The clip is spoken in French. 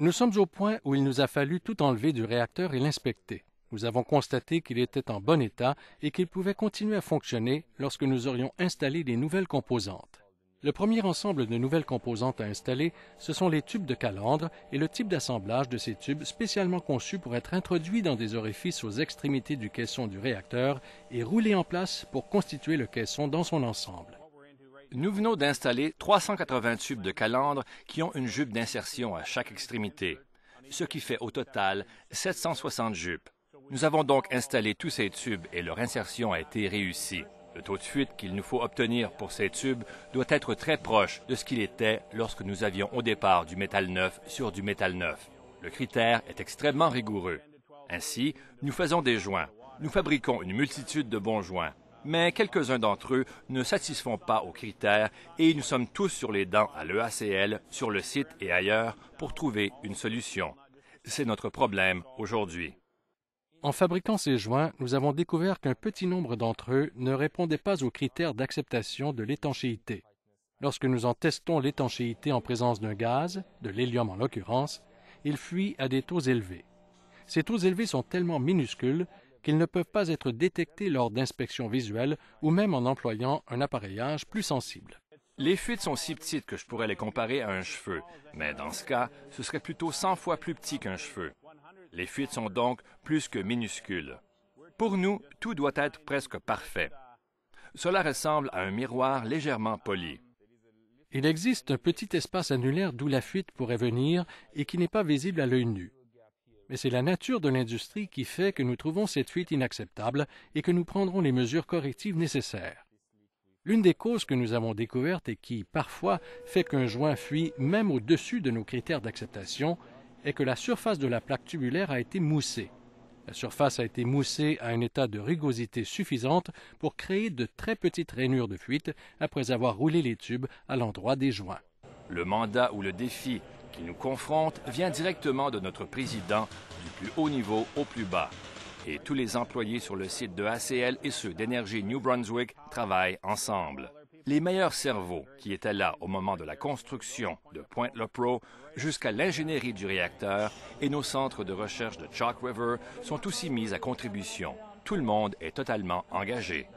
Nous sommes au point où il nous a fallu tout enlever du réacteur et l'inspecter. Nous avons constaté qu'il était en bon état et qu'il pouvait continuer à fonctionner lorsque nous aurions installé des nouvelles composantes. Le premier ensemble de nouvelles composantes à installer, ce sont les tubes de calandre et le type d'assemblage de ces tubes spécialement conçus pour être introduits dans des orifices aux extrémités du caisson du réacteur et roulés en place pour constituer le caisson dans son ensemble. Nous venons d'installer 380 tubes de calandre qui ont une jupe d'insertion à chaque extrémité, ce qui fait au total 760 jupes. Nous avons donc installé tous ces tubes et leur insertion a été réussie. Le taux de fuite qu'il nous faut obtenir pour ces tubes doit être très proche de ce qu'il était lorsque nous avions au départ du métal neuf sur du métal neuf. Le critère est extrêmement rigoureux. Ainsi, nous faisons des joints. Nous fabriquons une multitude de bons joints mais quelques-uns d'entre eux ne satisfont pas aux critères et nous sommes tous sur les dents à l'EACL, sur le site et ailleurs pour trouver une solution. C'est notre problème aujourd'hui. En fabriquant ces joints, nous avons découvert qu'un petit nombre d'entre eux ne répondaient pas aux critères d'acceptation de l'étanchéité. Lorsque nous en testons l'étanchéité en présence d'un gaz, de l'hélium en l'occurrence, il fuit à des taux élevés. Ces taux élevés sont tellement minuscules qu'ils ne peuvent pas être détectés lors d'inspections visuelles ou même en employant un appareillage plus sensible. Les fuites sont si petites que je pourrais les comparer à un cheveu, mais dans ce cas, ce serait plutôt 100 fois plus petit qu'un cheveu. Les fuites sont donc plus que minuscules. Pour nous, tout doit être presque parfait. Cela ressemble à un miroir légèrement poli. Il existe un petit espace annulaire d'où la fuite pourrait venir et qui n'est pas visible à l'œil nu. Mais c'est la nature de l'industrie qui fait que nous trouvons cette fuite inacceptable et que nous prendrons les mesures correctives nécessaires. L'une des causes que nous avons découvertes et qui, parfois, fait qu'un joint fuit même au-dessus de nos critères d'acceptation est que la surface de la plaque tubulaire a été moussée. La surface a été moussée à un état de rugosité suffisante pour créer de très petites rainures de fuite après avoir roulé les tubes à l'endroit des joints. Le mandat ou le défi qui nous confronte vient directement de notre président, du plus haut niveau au plus bas. Et tous les employés sur le site de ACL et ceux d'énergie New Brunswick travaillent ensemble. Les meilleurs cerveaux qui étaient là au moment de la construction de Pointe-le-Pro jusqu'à l'ingénierie du réacteur et nos centres de recherche de Chalk River sont aussi mis à contribution. Tout le monde est totalement engagé.